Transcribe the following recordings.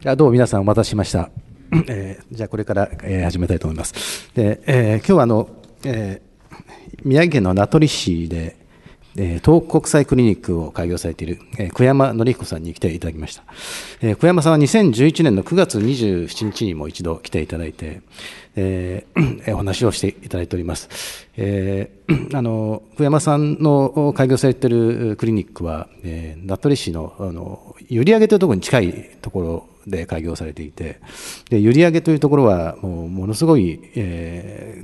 じゃあどうも皆さんお待たせしました。えー、じゃあこれから、えー、始めたいと思います。で、えー、今日はあの、えー、宮城県の名取市で、東北国際クリニックを開業されている、え小山典彦さんに来ていただきました、え小山さんは2011年の9月27日にも一度来ていただいて、お話をしていただいております、えあの小山さんの開業されているクリニックは、名取市の閖上というところに近いところで開業されていて閖上というところはもうものすごい、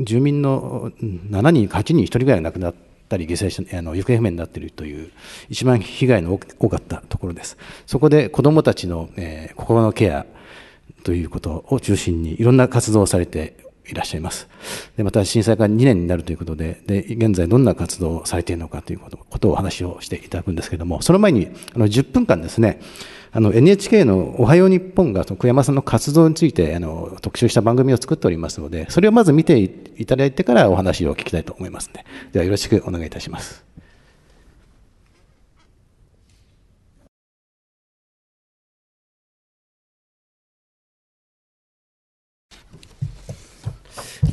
住民の7人8人1人ぐらい亡くなってたり犠牲者、あの行方不明になっているという一番被害の多かったところですそこで子どもたちの、えー、心のケアということを中心にいろんな活動をされていらっしゃいますでまた震災から2年になるということでで現在どんな活動をされているのかということことをお話をしていただくんですけれどもその前にあの10分間ですねあの NHK の「おはよう日本が」その久山さんの活動についてあの特集した番組を作っておりますのでそれをまず見ていただいてからお話を聞きたいと思いますのでではよろしくお願いいたします。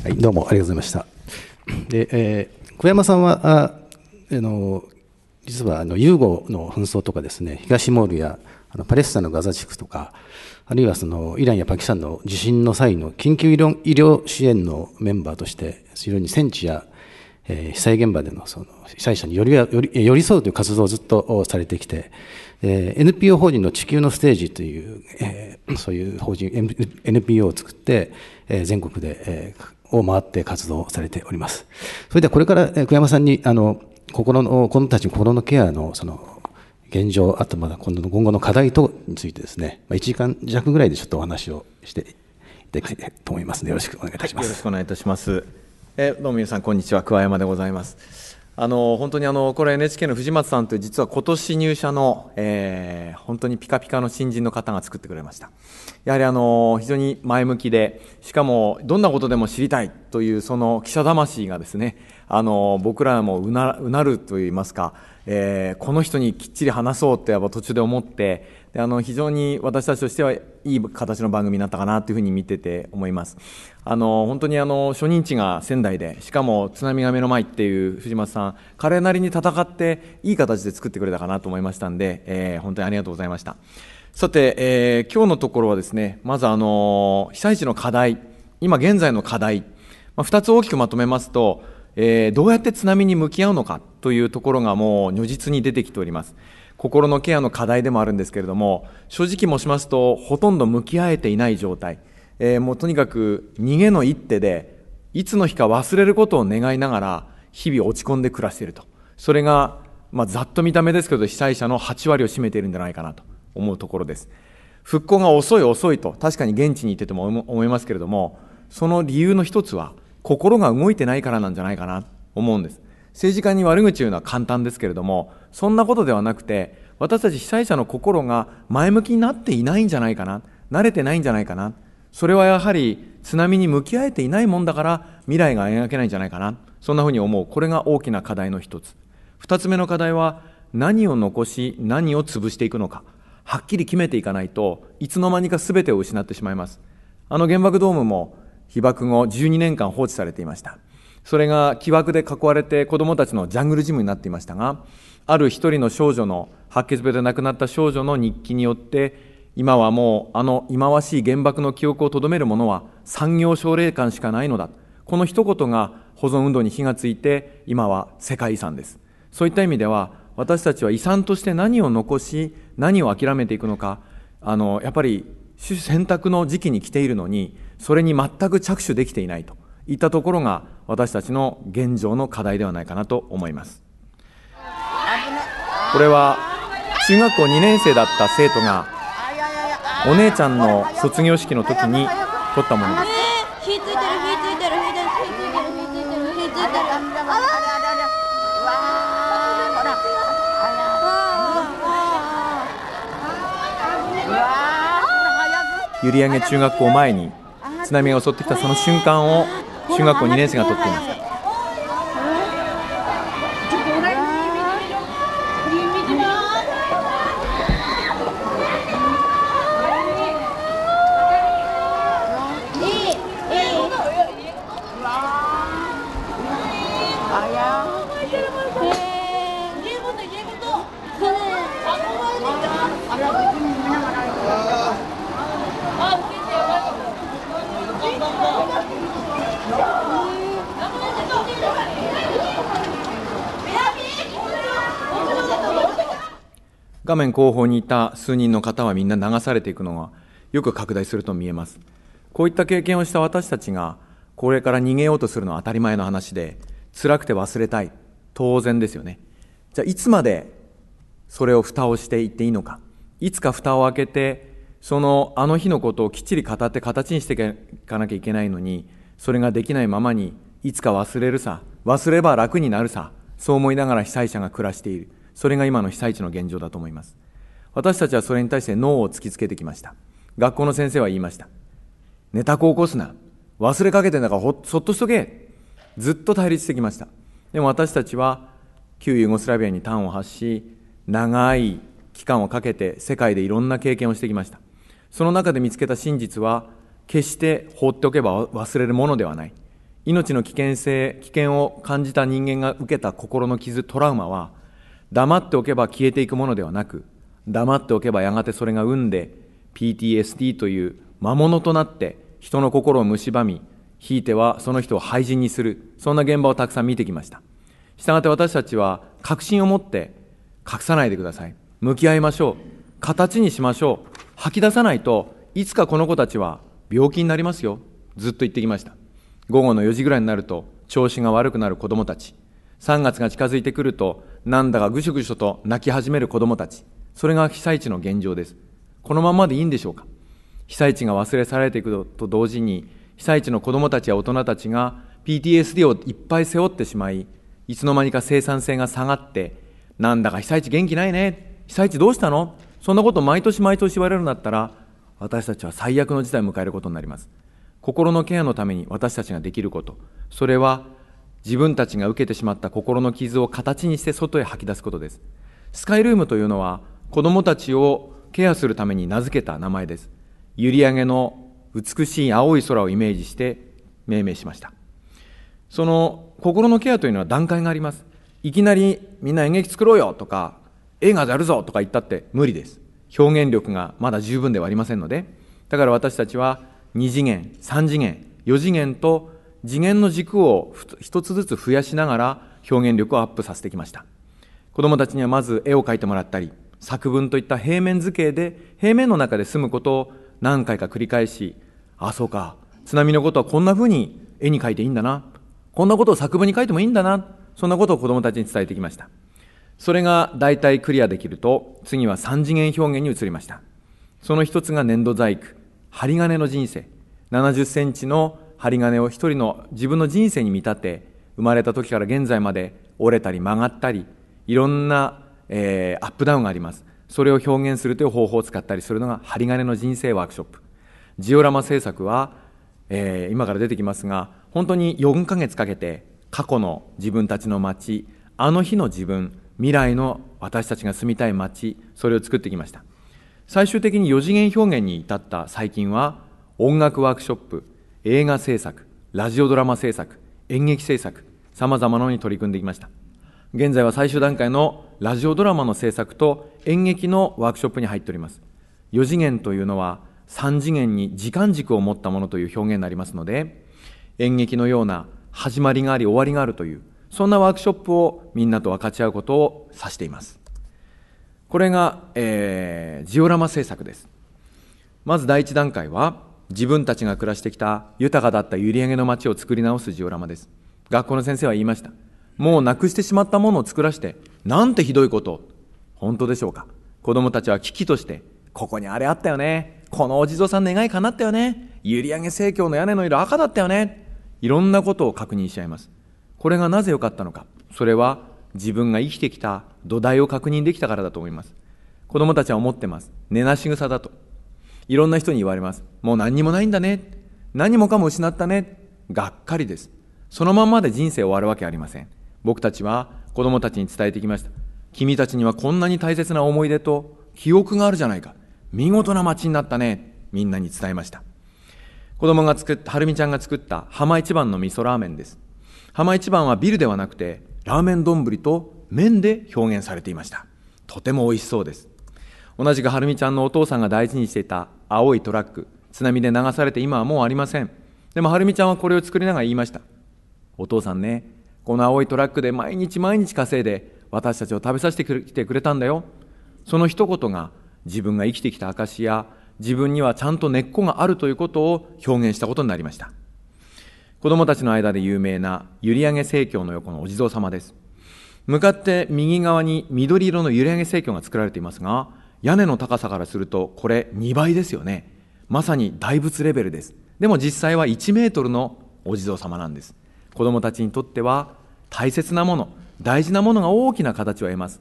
はい、どうもありがとうございました。で、えー、小山さんは、あ、あの、実はあのユーゴの紛争とかですね、東モールやあのパレスチナのガザ地区とか、あるいはそのイランやパキスタンの地震の際の緊急医療支援のメンバーとして、非常に戦地や、えー、被災現場でのその被災者により寄り寄り添うという活動をずっとされてきて、えー、NPO 法人の地球のステージという、えー、そういう法人、NPO を作って、えー、全国で、えー、を回って活動されております。それではこれから、えー、久山さんに、あの、心の、子供たちの心のケアの、その、現状、あとまだ今度後の課題等についてですね、まあ、1時間弱ぐらいでちょっとお話をしていただきたいと思いますので、よろしくお願いいたします。はい、よろしくお願いいたします。えどうも皆さん、こんにちは、桑山でございます。あの本当にあのこれ NHK の藤松さんという実は今年入社の、えー、本当にピカピカの新人の方が作ってくれましたやはりあの非常に前向きでしかもどんなことでも知りたいというその記者魂がですねあの僕らもうなうなると言いますかえー、この人にきっちり話そうってやっぱ途中で思ってであの非常に私たちとしてはいい形の番組になったかなというふうに見てて思いますあの本当にあの初任地が仙台でしかも津波が目の前っていう藤松さん彼なりに戦っていい形で作ってくれたかなと思いましたんで、えー、本当にありがとうございましたさて、えー、今日のところはですねまずあの被災地の課題今現在の課題、まあ、2つ大きくまとめますとえー、どうやって津波に向き合うのかというところがもう如実に出てきております。心のケアの課題でもあるんですけれども、正直申しますと、ほとんど向き合えていない状態。えー、もうとにかく逃げの一手で、いつの日か忘れることを願いながら、日々落ち込んで暮らしていると。それが、まあ、ざっと見た目ですけど、被災者の8割を占めているんじゃないかなと思うところです。復興が遅い遅いと、確かに現地に行ってても思いますけれども、その理由の一つは、心が動いてないからなんじゃないかなと思うんです。政治家に悪口言うのは簡単ですけれども、そんなことではなくて、私たち被災者の心が前向きになっていないんじゃないかな、慣れてないんじゃないかな、それはやはり津波に向き合えていないもんだから未来が描けないんじゃないかな、そんなふうに思う。これが大きな課題の一つ。二つ目の課題は、何を残し、何を潰していくのか、はっきり決めていかないといつの間にか全てを失ってしまいます。あの原爆ドームも被爆後12年間放置されていましたそれが木枠で囲われて子供たちのジャングルジムになっていましたがある一人の少女の白血病で亡くなった少女の日記によって今はもうあの忌まわしい原爆の記憶をとどめるものは産業奨励館しかないのだこの一言が保存運動に火がついて今は世界遺産ですそういった意味では私たちは遺産として何を残し何を諦めていくのかあのやっぱり選択の時期に来ているのにそれに全く着手できていないといったところが私たちの現状の課題ではないかなと思いますこれは中学校2年生だった生徒がお姉ちゃんの卒業式の時に撮ったものです閖上中学校前に津波が襲ってきたその瞬間を中学校2年生が撮っていました面後方にいた数人の方はみんな流されていくのがよく拡大すると見えます。こういった経験をした私たちが、これから逃げようとするのは当たり前の話で、辛くて忘れたい。当然ですよね。じゃあ、いつまでそれを蓋をしていっていいのか。いつか蓋を開けて、その、あの日のことをきっちり語って形にしていかなきゃいけないのに、それができないままに、いつか忘れるさ、忘れば楽になるさ、そう思いながら被災者が暮らしている。それが今の被災地の現状だと思います。私たちはそれに対して脳を突きつけてきました。学校の先生は言いました。ネタく起こすな。忘れかけてんだからほそっとしとけ。ずっと対立してきました。でも私たちは旧ユーゴスラビアに端を発し、長い期間をかけて世界でいろんな経験をしてきました。その中で見つけた真実は、決して放っておけば忘れるものではない。命の危険性、危険を感じた人間が受けた心の傷、トラウマは、黙っておけば消えていくものではなく、黙っておけばやがてそれが生んで、PTSD という魔物となって人の心を蝕み、ひいてはその人を廃人にする、そんな現場をたくさん見てきました。したがって私たちは確信を持って隠さないでください。向き合いましょう。形にしましょう。吐き出さないといつかこの子たちは病気になりますよ。ずっと言ってきました。午後の4時ぐらいになると調子が悪くなる子供たち。3月が近づいてくると、なんだかぐしょぐしょと泣き始める子供たち、それが被災地の現状です。このままでいいんでしょうか被災地が忘れ去られていくと同時に、被災地の子供たちや大人たちが PTSD をいっぱい背負ってしまい、いつの間にか生産性が下がって、なんだか被災地元気ないね、被災地どうしたのそんなこと毎年毎年言われるんだったら、私たちは最悪の事態を迎えることになります。心のケアのために私たちができること、それは自分たちが受けてしまった心の傷を形にして外へ吐き出すことです。スカイルームというのは子供たちをケアするために名付けた名前です。閖上の美しい青い空をイメージして命名しました。その心のケアというのは段階があります。いきなりみんな演劇作ろうよとか映画やるぞとか言ったって無理です。表現力がまだ十分ではありませんので、だから私たちは2次元、3次元、4次元と次元の軸を一つずつ増やしながら表現力をアップさせてきました。子供たちにはまず絵を描いてもらったり、作文といった平面図形で、平面の中で済むことを何回か繰り返し、あ、そうか、津波のことはこんな風に絵に描いていいんだな。こんなことを作文に書いてもいいんだな。そんなことを子供たちに伝えてきました。それが大体クリアできると、次は三次元表現に移りました。その一つが粘土細工、針金の人生、70センチの針金を一人の自分の人生に見立て生まれた時から現在まで折れたり曲がったりいろんな、えー、アップダウンがありますそれを表現するという方法を使ったりするのが針金の人生ワークショップジオラマ制作は、えー、今から出てきますが本当に4ヶ月かけて過去の自分たちの街あの日の自分未来の私たちが住みたい街それを作ってきました最終的に4次元表現に至った最近は音楽ワークショップ映画制作、ラジオドラマ制作、演劇制作、さまざまなのに取り組んできました。現在は最終段階のラジオドラマの制作と演劇のワークショップに入っております。4次元というのは3次元に時間軸を持ったものという表現になりますので、演劇のような始まりがあり終わりがあるという、そんなワークショップをみんなと分かち合うことを指しています。これが、えー、ジオラマ制作です。まず第一段階は、自分たちが暮らしてきた豊かだった閖上の町を作り直すジオラマです。学校の先生は言いました。もうなくしてしまったものを作らして、なんてひどいこと。本当でしょうか。子供たちは危機として、ここにあれあったよね。このお地蔵さん願い叶ったよね。閖上生協の屋根の色赤だったよね。いろんなことを確認しちゃいます。これがなぜ良かったのか。それは自分が生きてきた土台を確認できたからだと思います。子供たちは思ってます。寝なし草だと。いろんな人に言われます。もう何にもないんだね。何もかも失ったね。がっかりです。そのままで人生終わるわけありません。僕たちは子供たちに伝えてきました。君たちにはこんなに大切な思い出と記憶があるじゃないか。見事な街になったね。みんなに伝えました。子供が作った、はるみちゃんが作った浜一番の味噌ラーメンです。浜一番はビルではなくて、ラーメン丼と麺で表現されていました。とても美味しそうです。同じくはるみちゃんのお父さんが大事にしていた青いトラック津波で流されて今はもうありませんでもはるみちゃんはこれを作りながら言いましたお父さんねこの青いトラックで毎日毎日稼いで私たちを食べさせてきてくれたんだよその一言が自分が生きてきた証や自分にはちゃんと根っこがあるということを表現したことになりました子供たちの間で有名な閖上聖教の横のお地蔵様です向かって右側に緑色の閖上聖教が作られていますが屋根の高さからするとこれ2倍ですよねまさに大仏レベルですでも実際は1メートルのお地蔵様なんです子どもたちにとっては大切なもの大事なものが大きな形を得ます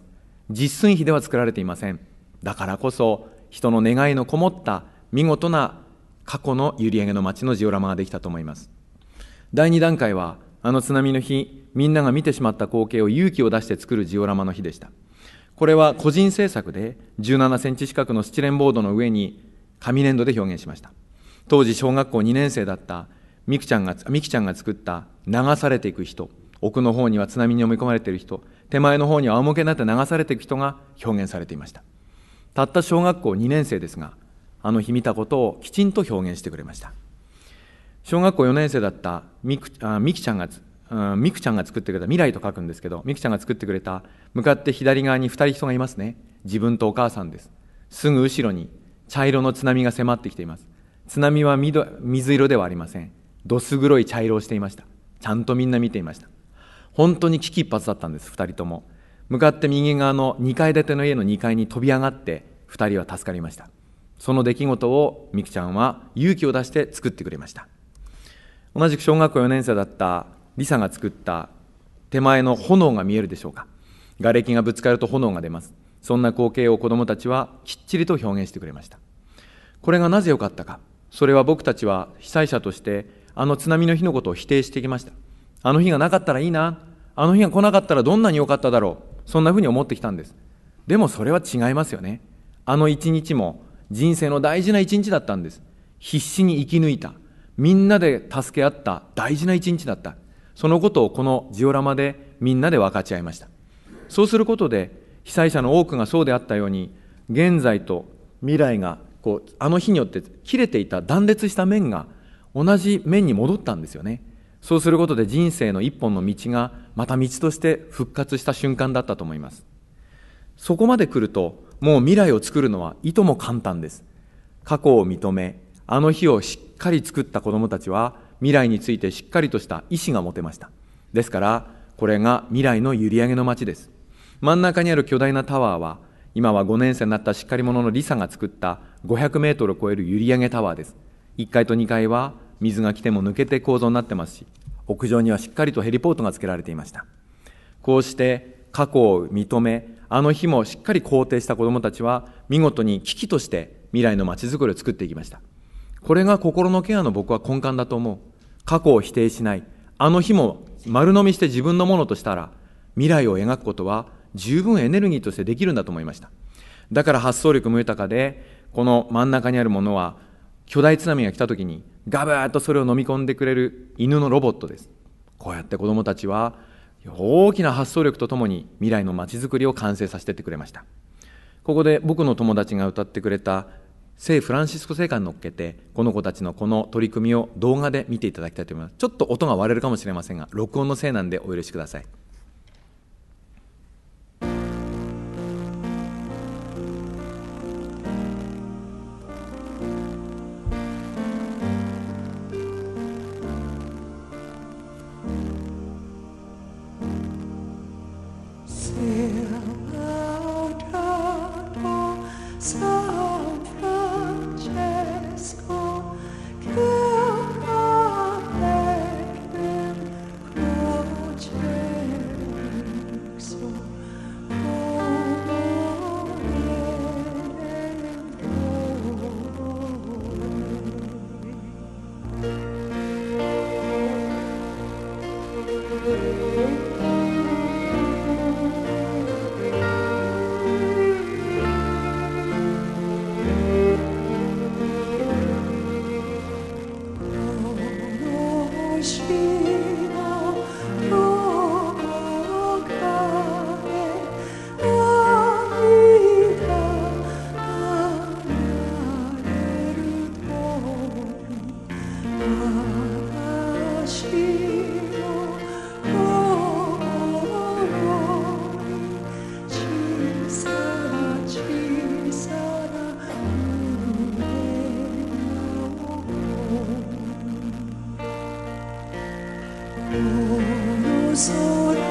実寸碑では作られていませんだからこそ人の願いのこもった見事な過去の閖上の町のジオラマができたと思います第2段階はあの津波の日みんなが見てしまった光景を勇気を出して作るジオラマの日でしたこれは個人制作で17センチ四角のスチレンボードの上に紙粘土で表現しました。当時小学校2年生だったみくちゃんが、みきちゃんが作った流されていく人、奥の方には津波に飲み込まれている人、手前の方には仰向けになって流されていく人が表現されていました。たった小学校2年生ですが、あの日見たことをきちんと表現してくれました。小学校4年生だったみくあみきちゃんが、みくちゃんが作ってくれた、未来と書くんですけど、みくちゃんが作ってくれた向かって左側に2人人がいますね自分とお母さんですすぐ後ろに茶色の津波が迫ってきています津波は水色ではありませんどす黒い茶色をしていましたちゃんとみんな見ていました本当に危機一髪だったんです2人とも向かって右側の2階建ての家の2階に飛び上がって2人は助かりましたその出来事をみくちゃんは勇気を出して作ってくれました同じく小学校4年生だったリサが作った手前の炎が見えるでしょうか瓦礫がぶつかると炎が出ますそんな光景を子供たちはきっちりと表現してくれましたこれがなぜ良かったかそれは僕たちは被災者としてあの津波の日のことを否定してきましたあの日がなかったらいいなあの日が来なかったらどんなに良かっただろうそんなふうに思ってきたんですでもそれは違いますよねあの一日も人生の大事な一日だったんです必死に生き抜いたみんなで助け合った大事な一日だったそのことをこのジオラマでみんなで分かち合いましたそうすることで、被災者の多くがそうであったように、現在と未来がこうあの日によって切れていた断裂した面が同じ面に戻ったんですよね。そうすることで人生の一本の道がまた道として復活した瞬間だったと思います。そこまで来ると、もう未来を作るのはいとも簡単です。過去を認め、あの日をしっかり作った子供たちは、未来についてしっかりとした意志が持てました。ですから、これが未来の閖上の町です。真ん中にある巨大なタワーは、今は5年生になったしっかり者のリサが作った500メートルを超える閖上タワーです。1階と2階は水が来ても抜けて構造になってますし、屋上にはしっかりとヘリポートが付けられていました。こうして過去を認め、あの日もしっかり肯定した子どもたちは、見事に危機として未来のまちづくりを作っていきました。これが心のケアの僕は根幹だと思う。過去を否定しない。あの日も丸飲みして自分のものとしたら、未来を描くことは十分エネルギーとしてできるんだと思いました。だから発想力も豊かで、この真ん中にあるものは、巨大津波が来た時に、ガバーッとそれを飲み込んでくれる犬のロボットです。こうやって子供たちは、大きな発想力とともに未来の街づくりを完成させてってくれました。ここで僕の友達が歌ってくれた聖フランシスコ聖火に乗っけて、この子たちのこの取り組みを動画で見ていただきたいと思います。ちょっと音が割れるかもしれませんが、録音のせいなんでお許しください。mùa mưa rơi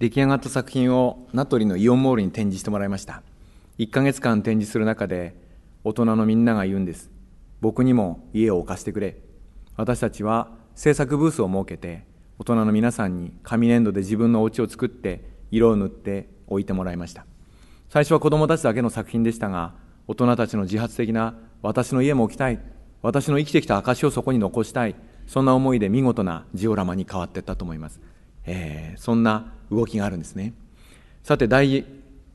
出来上がった作品を名取のイオンモールに展示してもらいました1ヶ月間展示する中で大人のみんなが言うんです僕にも家を貸してくれ私たちは制作ブースを設けて大人の皆さんに紙粘土で自分のお家を作って色を塗って置いてもらいました最初は子どもたちだけの作品でしたが大人たちの自発的な私の家も置きたい私の生きてきた証をそこに残したいそんな思いで見事なジオラマに変わっていったと思いますえー、そんな動きがあるんですねさて第、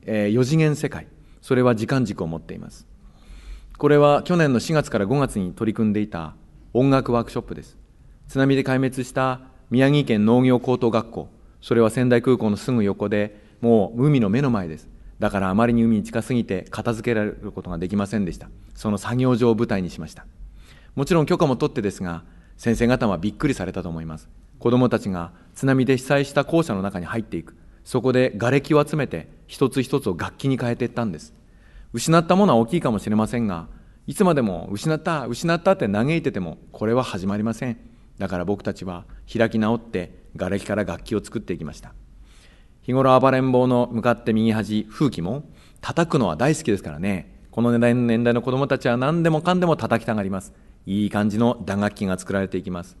えー、4次元世界それは時間軸を持っていますこれは去年の4月から5月に取り組んでいた音楽ワークショップです津波で壊滅した宮城県農業高等学校それは仙台空港のすぐ横でもう海の目の前ですだからあまりに海に近すぎて片付けられることができませんでしたその作業場を舞台にしましたもちろん許可も取ってですが先生方はびっくりされたと思います子どもたちが津波で被災した校舎の中に入っていくそこで瓦礫を集めて一つ一つを楽器に変えていったんです失ったものは大きいかもしれませんがいつまでも失った失ったって嘆いててもこれは始まりませんだから僕たちは開き直って瓦礫から楽器を作っていきました日頃暴れん坊の向かって右端風紀も叩くのは大好きですからねこの年代の子供たちは何でもかんでも叩きたがりますいい感じの打楽器が作られていきます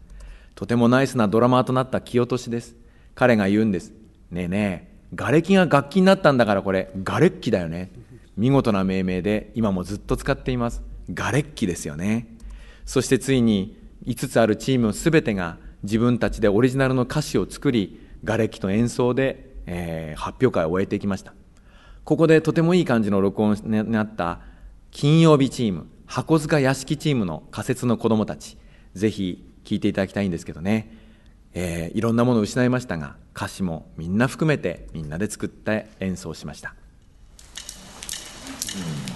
とてもナイスなドラマーとなった清落としです。彼が言うんです。ねえねえ、瓦礫が楽器になったんだからこれ、瓦礫だよね。見事な命名で今もずっと使っています。瓦礫ですよね。そしてついに5つあるチーム全てが自分たちでオリジナルの歌詞を作り、瓦礫と演奏で、えー、発表会を終えていきました。ここでとてもいい感じの録音になった金曜日チーム、箱塚屋敷チームの仮説の子供たち、ぜひ聞いていただきたいんですけどね、えー、いろんなものを失いましたが歌詞もみんな含めてみんなで作って演奏しました。うん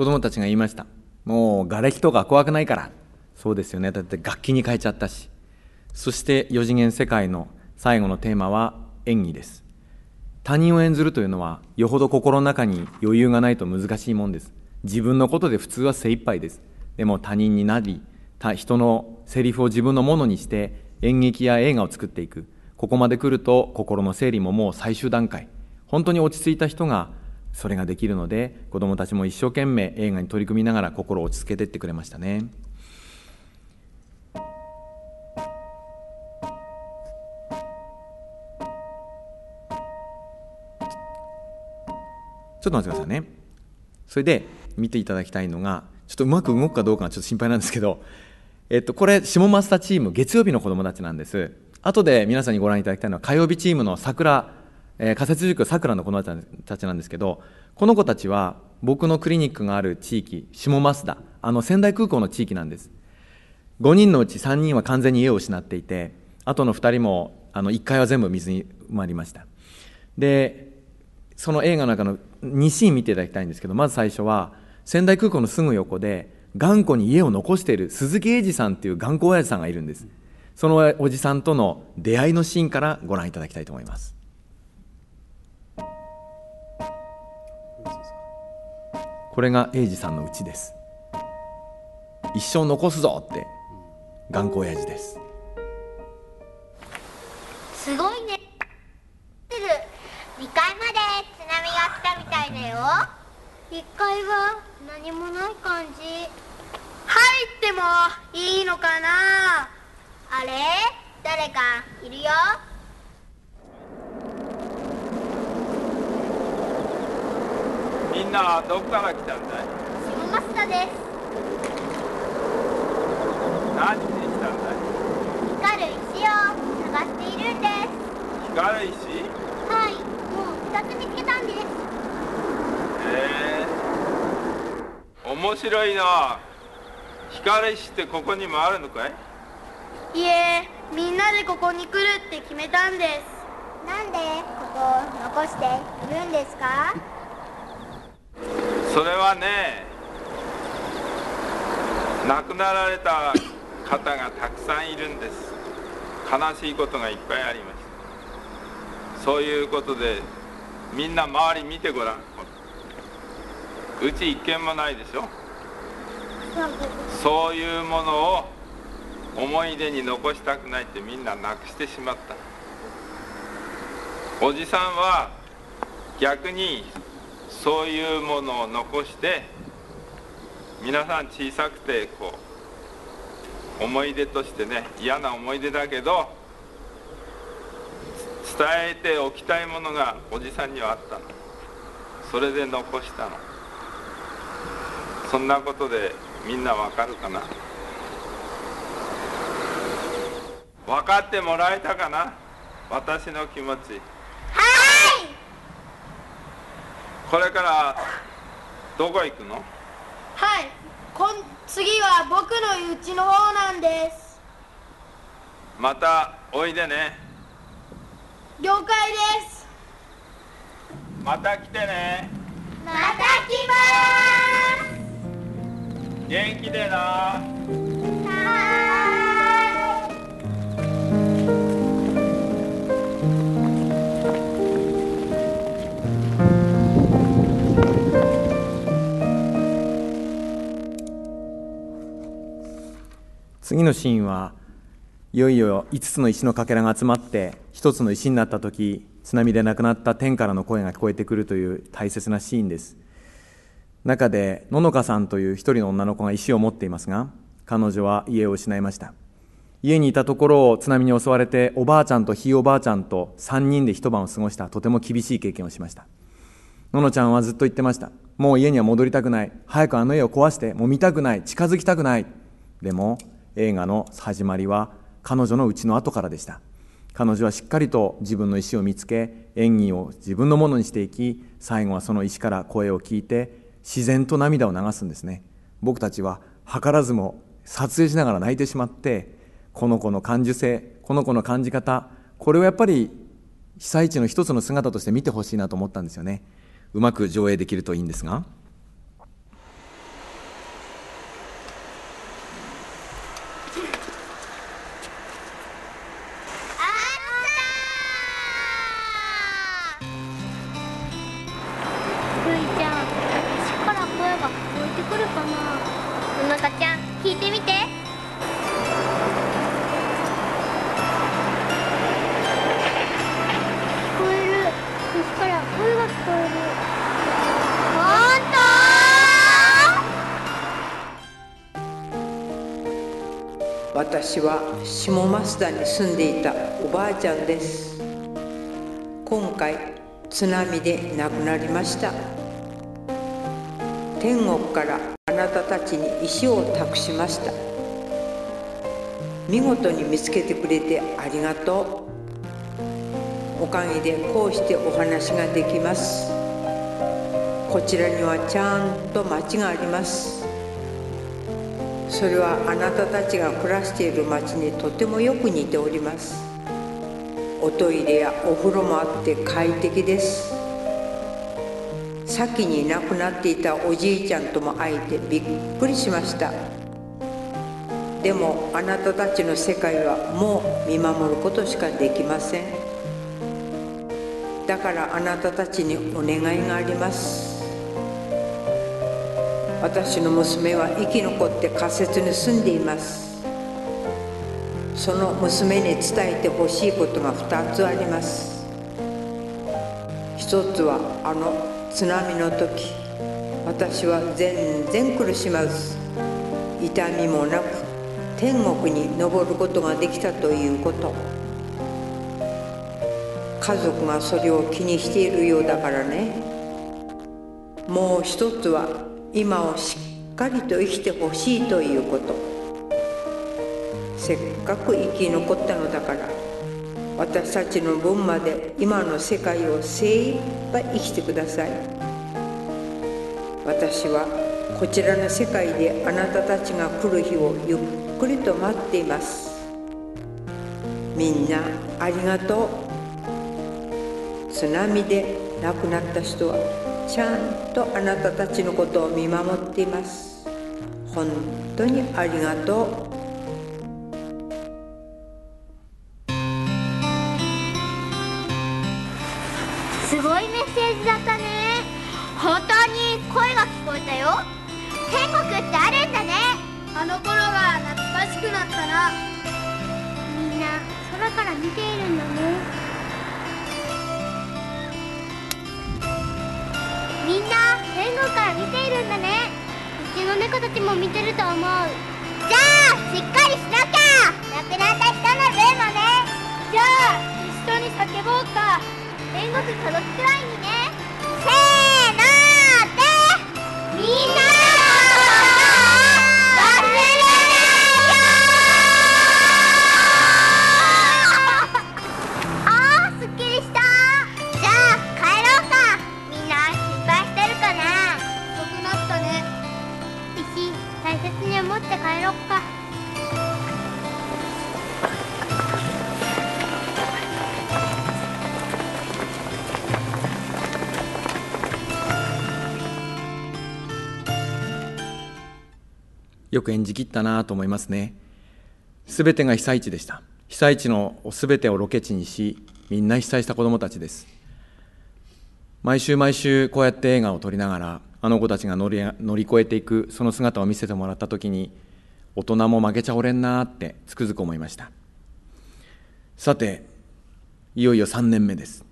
子供たちが言いました。もう瓦礫とか怖くないから。そうですよね。だって楽器に変えちゃったし。そして4次元世界の最後のテーマは演技です。他人を演ずるというのはよほど心の中に余裕がないと難しいもんです。自分のことで普通は精一杯です。でも他人になり、人のセリフを自分のものにして演劇や映画を作っていく。ここまで来ると心の整理ももう最終段階。本当に落ち着いた人がそれができるので子どもたちも一生懸命映画に取り組みながら心を落ち着けてってくれましたね。ちょっと待ってくださいね。それで見ていただきたいのが、ちょっとうまく動くかどうかがちょっと心配なんですけど、えっと、これ、下マスタチーム、月曜日の子供たちなんです。後で皆さんにご覧いただきたいのは、火曜日チームの桜えー、仮設塾さくらの子もたちなんですけどこの子たちは僕のクリニックがある地域下増田あの仙台空港の地域なんです5人のうち3人は完全に家を失っていてあとの2人もあの1階は全部水に埋まりましたでその映画の中の2シーン見ていただきたいんですけどまず最初は仙台空港のすぐ横で頑固に家を残している鈴木英二さんっていう頑固親父さんがいるんですそのおじさんとの出会いのシーンからご覧いただきたいと思いますこれが英二さんのうちです一生残すぞって頑固親父ですすごいね二階まで津波が来たみたいだよ一階は何もない感じ入ってもいいのかなあれ誰かいるよんなどこから来たんだいシ下増田です何しに来たんだい光る石を探しているんです光る石はいもう二つ見つけたんですへえ面白いな光る石ってここにもあるのかいいえみんなでここに来るって決めたんですなんでここを残しているんですかそれはね亡くなられた方がたくさんいるんです悲しいことがいっぱいありますそういうことでみんな周り見てごらんうち一軒もないでしょそういうものを思い出に残したくないってみんななくしてしまったおじさんは逆にそういうものを残して皆さん小さくてこう思い出としてね嫌な思い出だけど伝えておきたいものがおじさんにはあったのそれで残したのそんなことでみんなわかるかな分かってもらえたかな私の気持ちこれからどこ行くのはいこん次は僕の家の方なんですまたおいでね了解ですまた来てねまた来ます元気でな次のシーンはいよいよ5つの石のかけらが集まって1つの石になった時津波で亡くなった天からの声が聞こえてくるという大切なシーンです中でののかさんという1人の女の子が石を持っていますが彼女は家を失いました家にいたところを津波に襲われておばあちゃんとひいおばあちゃんと3人で一晩を過ごしたとても厳しい経験をしましたののちゃんはずっと言ってましたもう家には戻りたくない早くあの家を壊してもう見たくない近づきたくないでも映画の始まりは彼女のうちの後からでした彼女はしっかりと自分の意思を見つけ演技を自分のものにしていき最後はその意思から声を聞いて自然と涙を流すんですね僕たちは図らずも撮影しながら泣いてしまってこの子の感受性この子の感じ方これをやっぱり被災地の一つの姿として見てほしいなと思ったんですよねうまく上映できるといいんですが。私は下増田に住んでいたおばあちゃんです今回津波で亡くなりました天国からあなたたちに石を託しました見事に見つけてくれてありがとうおかげでこうしてお話ができますこちらにはちゃんと町がありますそれはあなたたちが暮らしている町にとてもよく似ておりますおトイレやお風呂もあって快適です先に亡くなっていたおじいちゃんとも会えてびっくりしましたでもあなたたちの世界はもう見守ることしかできませんだからあなたたちにお願いがあります私の娘は生き残って仮設に住んでいますその娘に伝えてほしいことが2つあります1つはあの津波の時私は全然苦しまず痛みもなく天国に登ることができたということ家族がそれを気にしているようだからねもう一つは今をしっかりと生きてほしいということせっかく生き残ったのだから私たちの分まで今の世界を精一杯生きてください私はこちらの世界であなたたちが来る日をゆっくりと待っていますみんなありがとう津波で亡くなった人はちゃんとあなたたちのことを見守っています本当にありがとうすごいメッセージだったね本当に声が聞こえたよ天国ってあるんだねあの頃懐かしくなったなみんな空から見ているんだね方か見ているんだねうちの猫たちも見てると思うじゃあしっかりしなきゃ亡くなった人の分もねじゃあ一緒に叫ぼうか天国届くくらいにねせーのでみんなよく演じきったなと思いますね。すべてが被災地でした。被災地のすべてをロケ地にし、みんな被災した子どもたちです。毎週毎週こうやって映画を撮りながら、あの子たちが乗り乗り越えていく、その姿を見せてもらったときに、大人も負けちゃおれんなってつくづく思いました。さて、いよいよ3年目です。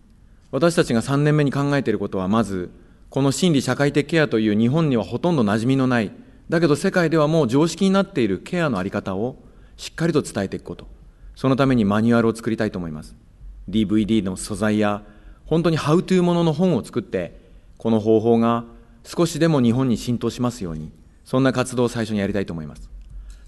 私たちが3年目に考えていることは、まず、この心理社会的ケアという日本にはほとんど馴染みのないだけど世界ではもう常識になっているケアのあり方をしっかりと伝えていくこと。そのためにマニュアルを作りたいと思います。DVD の素材や、本当にハウトゥーものの本を作って、この方法が少しでも日本に浸透しますように、そんな活動を最初にやりたいと思います。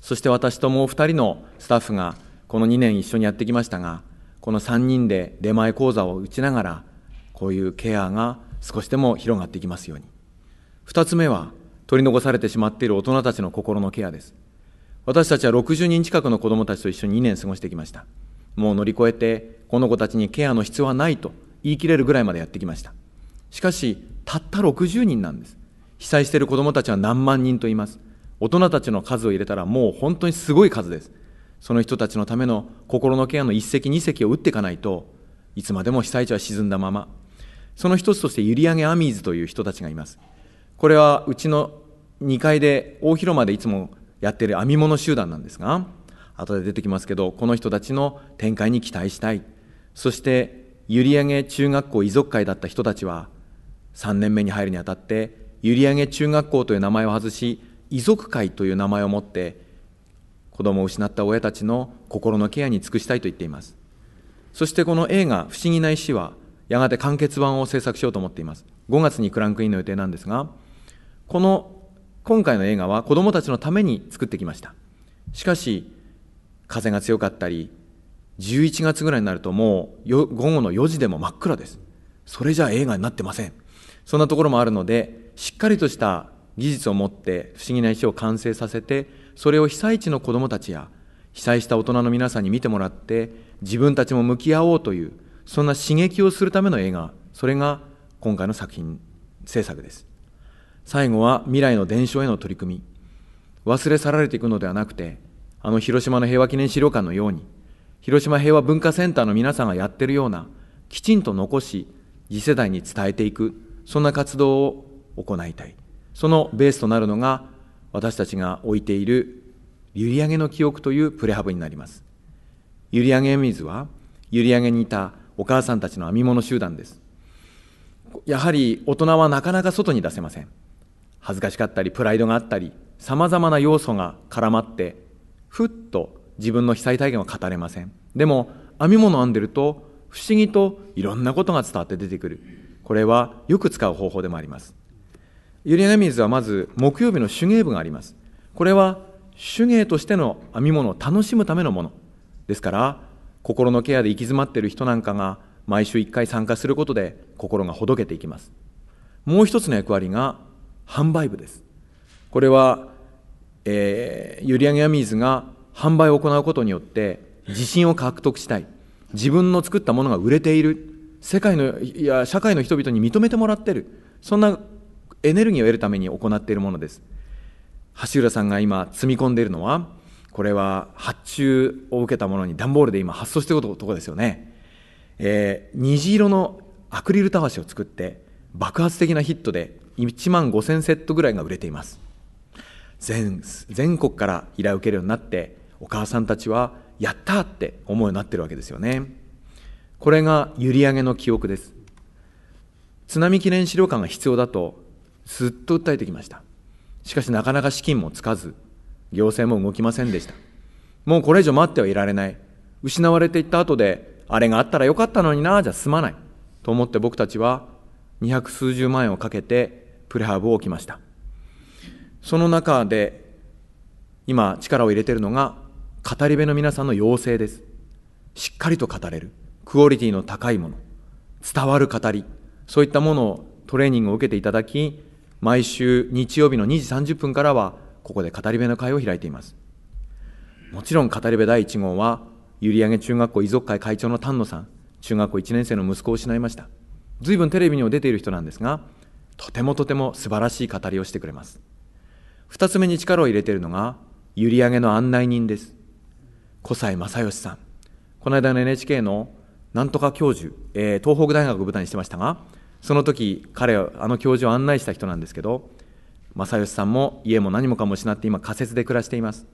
そして私ともう二人のスタッフが、この2年一緒にやってきましたが、この3人で出前講座を打ちながら、こういうケアが少しでも広がっていきますように。二つ目は、取り残されてしまっている大人たちの心のケアです。私たちは60人近くの子どもたちと一緒に2年過ごしてきました。もう乗り越えて、この子たちにケアの必要はないと言い切れるぐらいまでやってきました。しかし、たった60人なんです。被災している子どもたちは何万人と言います。大人たちの数を入れたらもう本当にすごい数です。その人たちのための心のケアの一石二石を打っていかないと、いつまでも被災地は沈んだまま、その一つとしてり上アミーズという人たちがいます。これはうちの2階で大広間でいつもやってる編み物集団なんですが後で出てきますけどこの人たちの展開に期待したいそして閖上中学校遺族会だった人たちは3年目に入るにあたって閖上中学校という名前を外し遺族会という名前を持って子供を失った親たちの心のケアに尽くしたいと言っていますそしてこの映画「不思議な石」はやがて完結版を制作しようと思っています5月にクランクインの予定なんですがこの今回の映画は子どもたちのために作ってきましたしかし風が強かったり11月ぐらいになるともう午後の4時でも真っ暗ですそれじゃ映画になってませんそんなところもあるのでしっかりとした技術を持って不思議な石を完成させてそれを被災地の子どもたちや被災した大人の皆さんに見てもらって自分たちも向き合おうというそんな刺激をするための映画それが今回の作品制作です最後は未来の伝承への取り組み。忘れ去られていくのではなくて、あの広島の平和記念資料館のように、広島平和文化センターの皆さんがやってるような、きちんと残し、次世代に伝えていく、そんな活動を行いたい。そのベースとなるのが、私たちが置いている、閖上の記憶というプレハブになります。閖上水は、閖上にいたお母さんたちの編み物集団です。やはり大人はなかなか外に出せません。恥ずかしかったりプライドがあったりさまざまな要素が絡まってふっと自分の被災体験は語れませんでも編み物を編んでると不思議といろんなことが伝わって出てくるこれはよく使う方法でもありますゆりな水はまず木曜日の手芸部がありますこれは手芸としての編み物を楽しむためのものですから心のケアで行き詰まっている人なんかが毎週1回参加することで心がほどけていきますもう一つの役割が販売部です。これは、えー、ユリアミーズが販売を行うことによって自信を獲得したい自分の作ったものが売れている世界のいや社会の人々に認めてもらってるそんなエネルギーを得るために行っているものです橋浦さんが今積み込んでいるのはこれは発注を受けたものに段ボールで今発送しているとこですよね、えー、虹色のアクリルたわしを作って爆発的なヒットで1万5000セットぐらいが売れています全全国から依頼を受けるようになってお母さんたちはやったって思うようになってるわけですよねこれが閖上の記憶です津波記念資料館が必要だとずっと訴えてきましたしかしなかなか資金もつかず行政も動きませんでしたもうこれ以上待ってはいられない失われていった後であれがあったらよかったのになじゃ済まないと思って僕たちは200数十万円をかけてプレハブを置きました。その中で、今力を入れているのが、語り部の皆さんの要請です。しっかりと語れる。クオリティの高いもの。伝わる語り。そういったものをトレーニングを受けていただき、毎週日曜日の2時30分からは、ここで語り部の会を開いています。もちろん語り部第1号は、閖上中学校遺族会会長の丹野さん、中学校1年生の息子を失いました。随分テレビにも出ている人なんですが、とてもとても素晴らしい語りをしてくれます。二つ目に力を入れているのが、閖上の案内人です。古西正義さん。この間の NHK のなんとか教授、えー、東北大学を舞台にしてましたが、その時、彼はあの教授を案内した人なんですけど、正義さんも家も何もかも失って今仮設で暮らしています。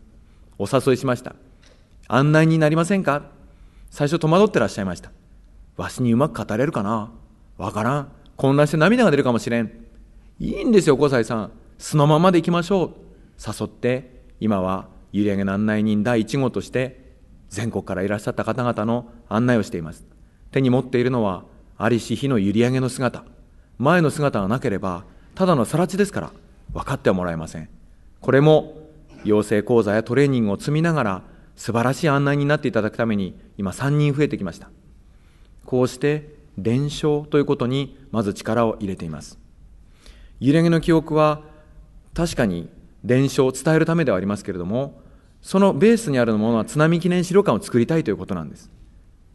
お誘いしました。案内になりませんか最初戸惑ってらっしゃいました。わしにうまく語れるかなわからん。混乱して涙が出るかもしれん。いいんですよ、小西さん。そのままで行きましょう。誘って、今はり上案内人第1号として、全国からいらっしゃった方々の案内をしています。手に持っているのは、ありし日のり上の姿。前の姿がなければ、ただのさら地ですから、分かってはもらえません。これも、養成講座やトレーニングを積みながら、素晴らしい案内になっていただくために、今3人増えてきました。こうして、連勝ということにまず力を入れています揺れの記憶は確かに伝承を伝えるためではありますけれどもそのベースにあるものは津波記念資料館を作りたいということなんです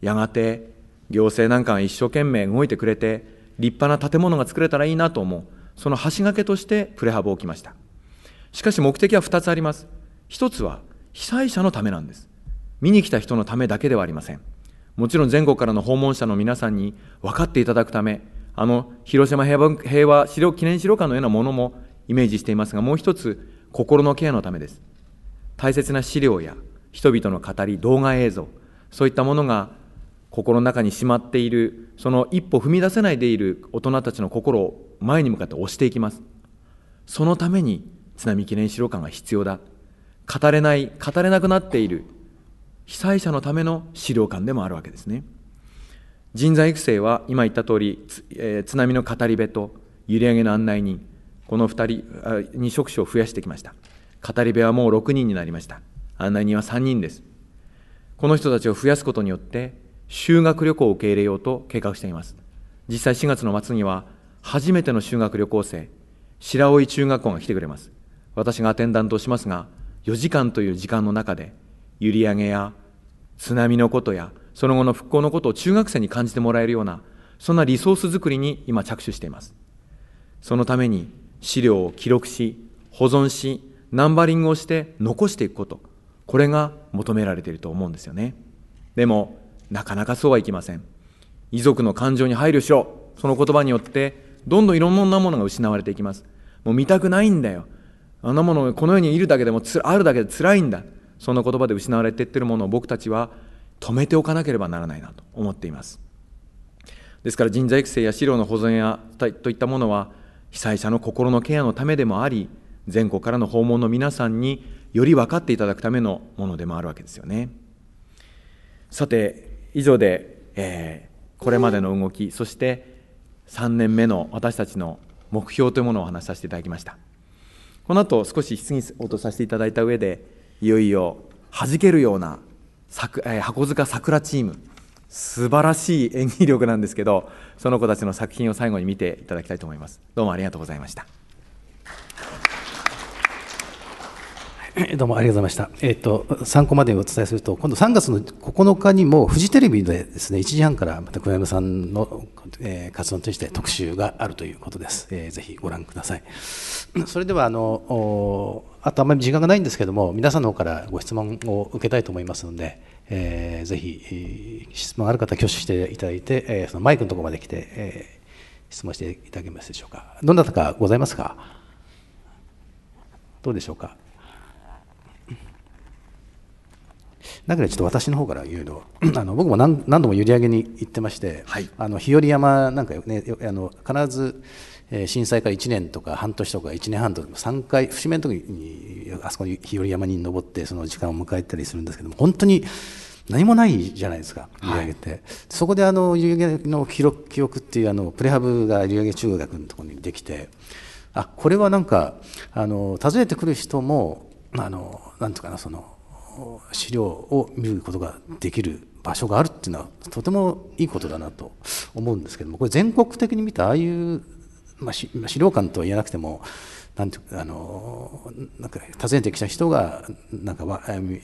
やがて行政なんかが一生懸命動いてくれて立派な建物が作れたらいいなと思うその橋掛けとしてプレハブを置きましたしかし目的は2つあります1つは被災者のためなんです見に来た人のためだけではありませんもちろん全国からの訪問者の皆さんに分かっていただくため、あの広島平和平和資料記念資料館のようなものもイメージしていますが、もう一つ、心のケアのためです。大切な資料や人々の語り、動画映像、そういったものが心の中にしまっている、その一歩踏み出せないでいる大人たちの心を前に向かって押していきます。そのために津波記念資料館が必要だ。語れない、語れなくなっている被災者のための資料館でもあるわけですね。人材育成は今言った通り、えー、津波の語り部と閖上げの案内人、この2人二職種を増やしてきました。語り部はもう6人になりました。案内人は3人です。この人たちを増やすことによって、修学旅行を受け入れようと計画しています。実際4月の末には、初めての修学旅行生、白老中学校が来てくれます。私がアテンダントをしますが、4時間という時間の中で、閖上げや津波のことやその後の復興のことを中学生に感じてもらえるようなそんなリソース作りに今着手していますそのために資料を記録し保存しナンバリングをして残していくことこれが求められていると思うんですよねでもなかなかそうはいきません遺族の感情に配慮しろその言葉によってどんどんいろんなものが失われていきますもう見たくないんだよあんなものこの世にいるだけでもあるだけで辛いんだその言葉で失われていってるものを僕たちは止めておかなければならないなと思っていますですから人材育成や資料の保存やといったものは被災者の心のケアのためでもあり全国からの訪問の皆さんにより分かっていただくためのものでもあるわけですよねさて以上で、えー、これまでの動きそして3年目の私たちの目標というものをお話しさせていただきましたこの後少し質疑応答させていただいた上でいよいよ弾けるような箱塚さくらチーム素晴らしい演技力なんですけどその子たちの作品を最後に見ていただきたいと思いますどうもありがとうございました どうもありがとうございました。えっ、ー、と、参考までお伝えすると、今度3月の9日にも、フジテレビでですね、1時半からまた小山さんの、えー、活動につして特集があるということです。えー、ぜひご覧ください。それでは、あの、あとあんまり時間がないんですけども、皆さんの方からご質問を受けたいと思いますので、えー、ぜひ、質問ある方、挙手していただいて、えー、そのマイクのところまで来て、えー、質問していただけますでしょうか。どなたかございますかどうでしょうか。だからちょっと私の方から言うと あの僕も何何度も閖上に行ってまして、はい、あの日和山なんかねあの必ず震災から1年とか半年とか1年半とか3回節目の時にあそこに日和山に登ってその時間を迎えたりするんですけども本当に何もないじゃないですか、売上げって、はい、そこであの閖り上げの記録記憶っていうあのプレハブが売上げ中学のところにできて、あこれはなんかあの、訪ねてくる人も、あのなんとかな、その資料を見ることができる場所があるっていうのはとてもいいことだなと思うんですけどもこれ全国的に見たああいう、まあ、資料館とは言えなくてもなんてあのなんか訪ねてきた人がなんか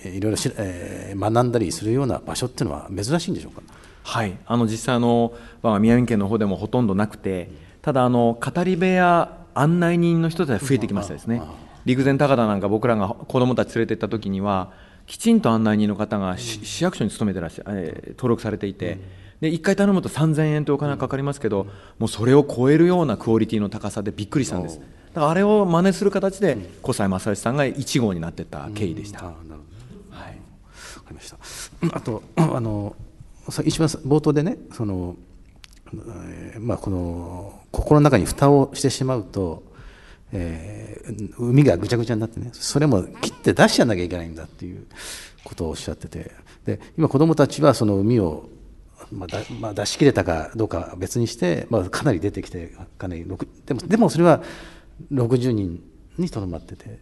いろいろし、えー、学んだりするような場所っていうのは珍しいんでしょうかはいあの実際あの、まあ、宮城県の方でもほとんどなくてただあの語り部屋案内人の人たちが増えてきましたですね。陸前高田なんか僕らが子どもたち連れて行った時にはきちんと案内人の方が、うん、市役所に勤めてらっしゃ、えー、登録されていて、うん、で1回頼むと3000円というお金がかかりますけど、うん、もうそれを超えるようなクオリティの高さでびっくりしたんです。だからあれを真似する形で、小西正義さんが1号になってった経緯でした。うんはい、わかりましたあとあの一番冒頭でねその、えー、まあ、この心の中に蓋をしてしまうとえー、海がぐちゃぐちゃになってねそれも切って出しちゃなきゃいけないんだっていうことをおっしゃっててで今子どもたちはその海を、まあまあ、出し切れたかどうか別にして、まあ、かなり出てきてかなりでもでもそれは60人にとどまってて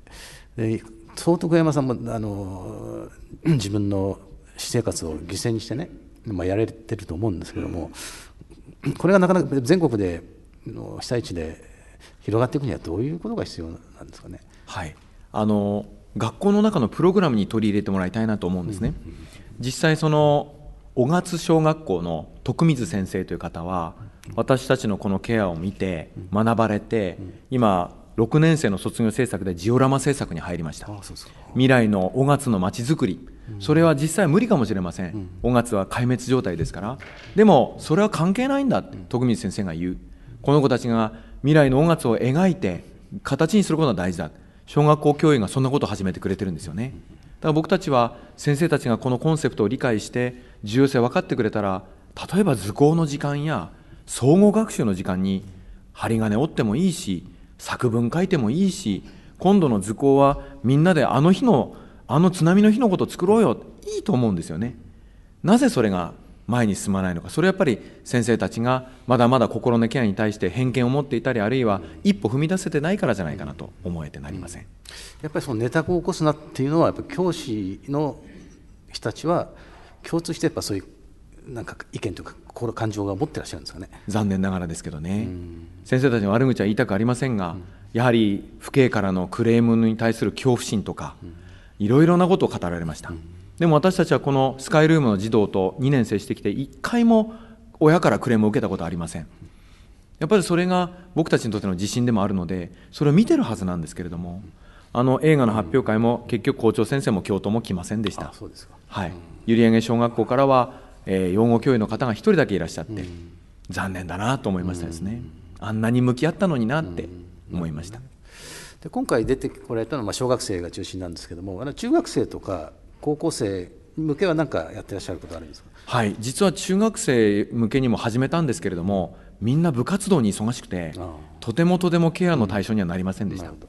で総徳山さんもあの自分の私生活を犠牲にしてね、まあ、やれてると思うんですけどもこれがなかなか全国での被災地で広がっていくにはどういうことが必要なんですかね。はいあの学校の中のプログラムに取り入れてもらいたいなと思うんですね。うんうん、実際その小勝小学校の徳水先生という方は私たちのこのケアを見て学ばれて今6年生の卒業制作でジオラマ制作に入りました未来の小月のまちづくりそれは実際無理かもしれません小月は壊滅状態ですからでもそれは関係ないんだ徳光先生が言うこの子たちが未来の音楽を描いて形にすることが大事だ小学校教員がそんなことを始めてくれてるんですよねだから僕たちは先生たちがこのコンセプトを理解して重要性分かってくれたら例えば図工の時間や総合学習の時間に針金折ってもいいし作文書いてもいいし今度の図工はみんなであの日のあの津波の日のことを作ろうよいいと思うんですよねなぜそれが前に進まないのかそれはやっぱり先生たちがまだまだ心のケアに対して偏見を持っていたりあるいは一歩踏み出せてないからじゃないかなと思えてなりません、うん、やっぱりそのネタを起こすなっていうのはやっぱ教師の人たちは共通してやっぱそういうなんか意見というか心感情が持ってらっしゃるんですかね残念ながらですけどね、うん、先生たちの悪口は言いたくありませんが、うん、やはり父兄からのクレームに対する恐怖心とか、いろいろなことを語られました。でも私たちはこのスカイルームの児童と2年接してきて1回も親からクレームを受けたことありませんやっぱりそれが僕たちにとっての自信でもあるのでそれを見てるはずなんですけれどもあの映画の発表会も結局校長先生も教頭も来ませんでしたはい、閖上小学校からは、えー、養護教諭の方が1人だけいらっしゃって、残念だなと思いましたですね、あんなに向き合ったのになって思いました。で今回出てこられたのはまあ小学生が中心なんですけどもあの中学生とか高校生向けは何かやってらっしゃることあるんですかはい実は中学生向けにも始めたんですけれどもみんな部活動に忙しくてとてもとてもケアの対象にはなりませんでした、うん、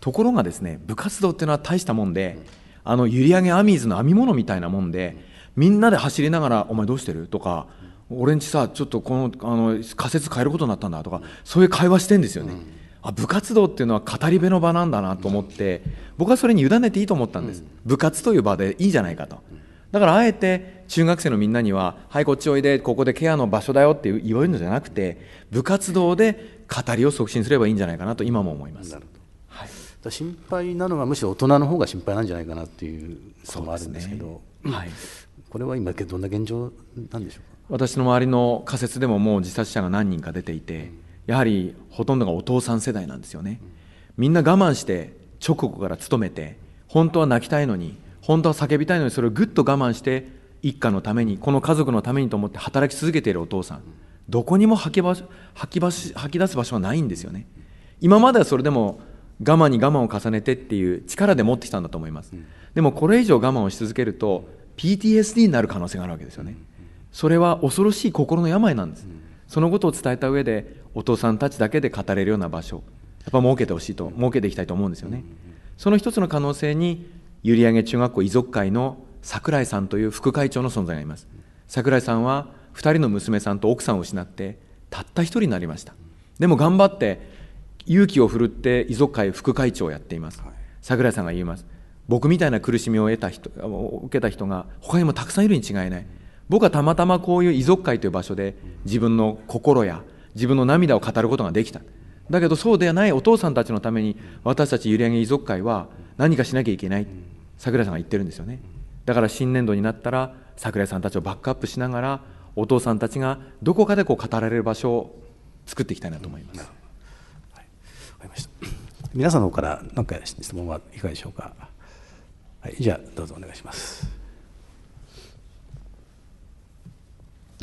ところがですね部活動っていうのは大したもんで、うん、あの閖上アミーズの編み物みたいなもんで、うん、みんなで走りながら「お前どうしてる?」とか、俺んちさちょっとこのあの仮説変えることになったんだ」とかそういう会話してんですよね。あ部活動っていうのは語り部の場なんだなと思って、僕はそれに委ねていいと思ったんです、部活という場でいいじゃないかと。だからあえて中学生のみんなには、はい、こっちおいで、ここでケアの場所だよって言われるのじゃなくて、部活動で語りを促進すればいいんじゃないかなと、今も思います。はい、心配なのはむしろ大人の方が心配なんじゃないかなっていうこともあるんですけど、ね、はい、これは今、どんな現状なんでしょうか私の周りの仮説でも、もう自殺者が何人か出ていて、うやはりほとんどがお父さん世代なんですよねみんな我慢して直後から勤めて本当は泣きたいのに本当は叫びたいのにそれをぐっと我慢して一家のためにこの家族のためにと思って働き続けているお父さんどこにも吐き場吐き場吐き出す場所はないんですよね今まではそれでも我慢に我慢を重ねてっていう力で持ってきたんだと思います、でもこれ以上我慢をし続けると PTSD になる可能性があるわけですよねそれは恐ろしい心の病なんです、そのことを伝えた上でお父さんたちだけで語れるような場所やっぱ設けてほしいと設けていきたいと思うんですよねその一つの可能性に閖上中学校遺族会の桜井さんという副会長の存在がいます桜井さんは2人の娘さんと奥さんを失ってたった1人になりましたでも頑張って勇気を振るって遺族会副会長をやっています桜井さんが言います僕みたいな苦しみを得た人受けた人が他にもたくさんいるに違いない僕はたまたまこういう遺族会という場所で自分の心や自分の涙を語ることができただけどそうではないお父さんたちのために私たちゆりあげ遺族会は何かしなきゃいけない桜井さんが言ってるんですよねだから新年度になったら桜井さんたちをバックアップしながらお父さんたちがどこかでこう語られる場所を作っていきたいなと思います、はい、分かりました皆さんの方から何か質問はいかがでしょうか、はい、じゃあどうぞお願いします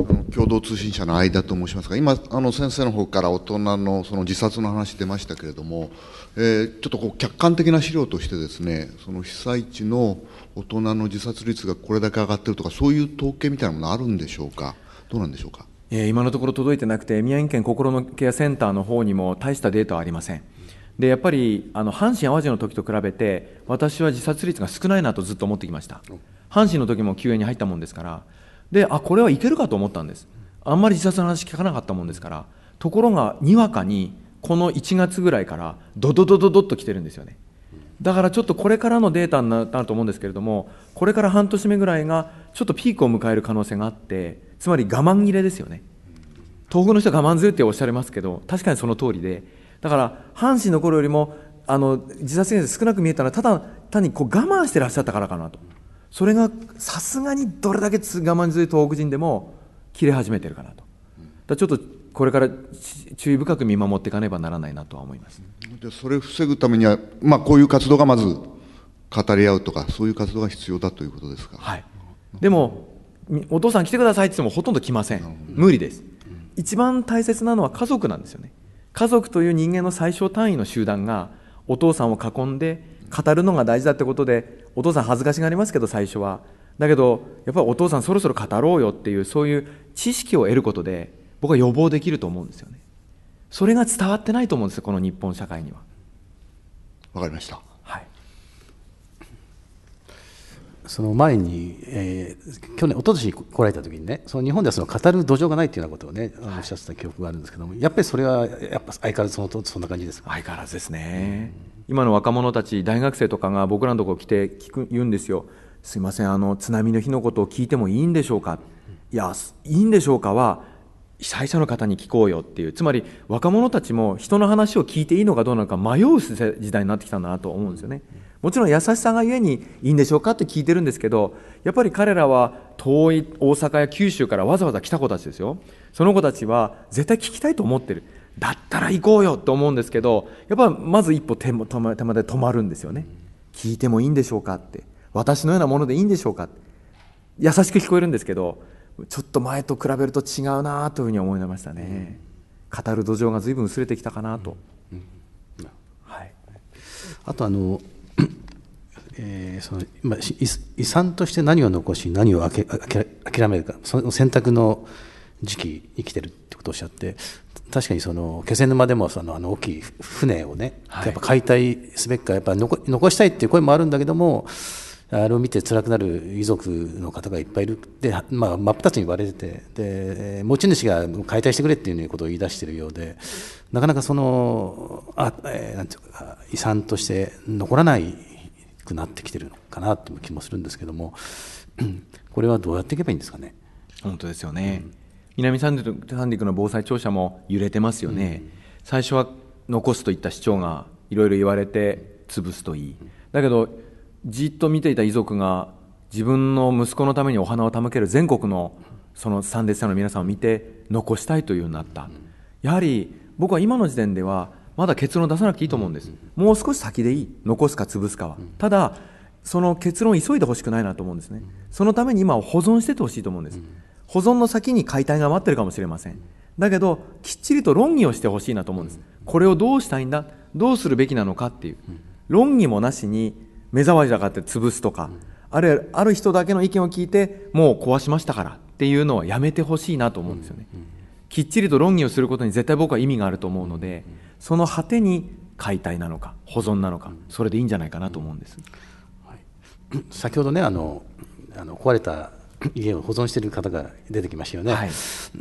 共同通信社の間と申しますが、今、あの先生の方から大人のその自殺の話出ましたけれども、えー、ちょっとこう客観的な資料としてですね、その被災地の大人の自殺率がこれだけ上がってるとか、そういう統計みたいなものあるんでしょうか、どうなんでしょうか。え今のところ届いてなくて、宮城県心のケアセンターの方にも大したデータはありません。でやっぱりあの阪神・淡路の時と比べて、私は自殺率が少ないなとずっと思ってきました。阪神の時も救援に入ったもんですから、であこれはいけるかと思ったんですあんまり自殺の話聞かなかったもんですからところがにわかにこの1月ぐらいからドドドドドッと来てるんですよねだからちょっとこれからのデータになると思うんですけれどもこれから半年目ぐらいがちょっとピークを迎える可能性があってつまり我慢切れですよね東北の人は我慢強いっておっしゃいますけど確かにその通りでだから阪神の頃よりもあの自殺現実少なく見えたのはただ単にこう我慢してらっしゃったからかなと。それがさすがにどれだけ我慢強い東北人でも切れ始めてるかなと。だちょっとこれから注意深く見守っていかねばならないなとは思いますでそれを防ぐためには、まあ、こういう活動がまず語り合うとか、そういう活動が必要だということですか、はい、でも、お父さん来てくださいって言っても、ほとんど来ません、無理です、一番大切なのは家族なんですよね、家族という人間の最小単位の集団が、お父さんを囲んで語るのが大事だってことで、お父さん恥ずかしがりますけど最初はだけどやっぱりお父さんそろそろ語ろうよっていうそういう知識を得ることで僕は予防できると思うんですよねそれが伝わってないと思うんですよこの日本社会にはわかりましたその前に、えー、去年、一昨年来られた時にね、その日本ではその語る土壌がないというようなことをね、おっしゃってた記憶があるんですけども、やっぱりそれは、やっぱ相変わらずそのそんな感じですか相変わらずですね、うん、今の若者たち、大学生とかが僕らのところ来て聞く言うんですよ、すみません、あの津波の日のことを聞いてもいいんでしょうか、いや、いいんでしょうかは、被災者の方に聞こうよっていう、つまり若者たちも人の話を聞いていいのかどうなのか迷う時代になってきたんだなと思うんですよね。うんもちろん優しさがゆえにいいんでしょうかって聞いてるんですけどやっぱり彼らは遠い大阪や九州からわざわざ来た子たちですよその子たちは絶対聞きたいと思ってるだったら行こうよと思うんですけどやっぱまず一歩手手まで止まるんですよね聞いてもいいんでしょうかって私のようなものでいいんでしょうかって。優しく聞こえるんですけどちょっと前と比べると違うなというふうに思いましたね、語る土壌が随分薄れてきたかなと、はい、あとあのえー、そのまあ、遺産として何を残し何をあけあけ諦めるかその選択の時期に来てるってことをおっしゃって確かにその気仙沼でもそのあの大きい船をね、はい、やっぱ解体すべきかやっぱ残残したいっていう声もあるんだけどもあれを見て辛くなる遺族の方がいっぱいいるで、まあ、真っ二つに割れててで持ち主が解体してくれっていうことを言い出してるようでなかなかそのあ、えー、なんていうか遺産として残らないくなってきてるのかなって気もするんですけどもこれはどうやっていけばいいんですかね。本当ですよね、うん、南三陸の防災庁舎も揺れてますよね、うん、最初は残すといった市長がいろいろ言われて潰すといい、だけどじっと見ていた遺族が自分の息子のためにお花を手向ける全国のその参列者の皆さんを見て残したいというようになった、やはり僕は今の時点ではまだ結論出さなくていいと思うんです、もう少し先でいい残すか潰すかは、ただその結論急いでほしくないなと思うんですね、そのために今保存しててほしいと思うんです、保存の先に解体が待ってるかもしれませんだけどきっちりと論議をしてほしいなと思うんですこれをどうしたいんだどうするべきなのかっていう論議もなしに目障りだからって潰すとか、あるいはある人だけの意見を聞いてもう壊しましたからっていうのはやめてほしいなと思うんですよね、きっちりと論議をすることに絶対僕は意味があると思うので、その果てに解体なのか保存なのか、それでいいんじゃないかなと思うんです、はい、先ほどねあのあの壊れた家を保存している方が出てきましたよね、はい、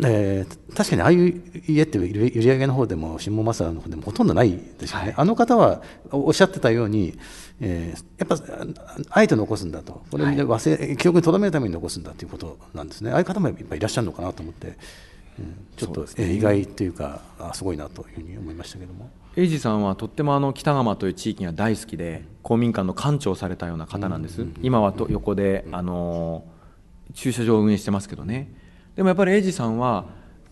えー、確かにああいう家ってり上の方でも下政の方でもほとんどないですよね、はい、あの方はおっしゃってたように、えー、やっぱあえて残すんだとこれで忘れ、はい、記憶に留めるために残すんだということなんですねああいう方もいっぱいらっしゃるのかなと思って。ちょっと、ね、意外というかあすごいなというふうに思いましたけども英二さんはとってもあの北釜という地域が大好きで公民館の館長をされたような方なんです、今はと横で、あの駐車場を運営してますけどねでもやっぱり英二さんは